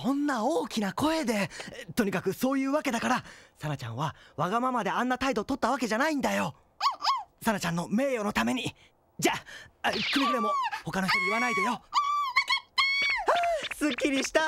そんな大きな声でとにかくそういうわけだからさなちゃんはわがままであんな態度取ったわけじゃないんだよさなちゃんの名誉のためにじゃあくれぐれも他の人に言わないでよすっきりした